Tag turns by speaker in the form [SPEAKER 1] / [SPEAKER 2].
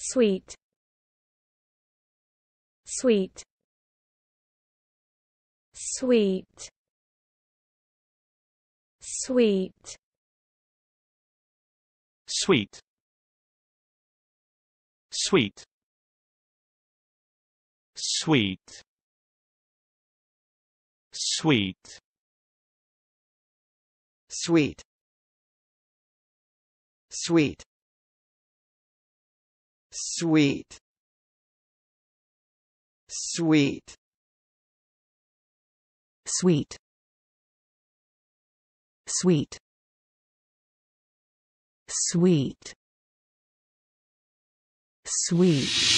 [SPEAKER 1] sweet sweet sweet sweet sweet sweet sweet sweet sweet sweet sweet sweet sweet sweet sweet sweet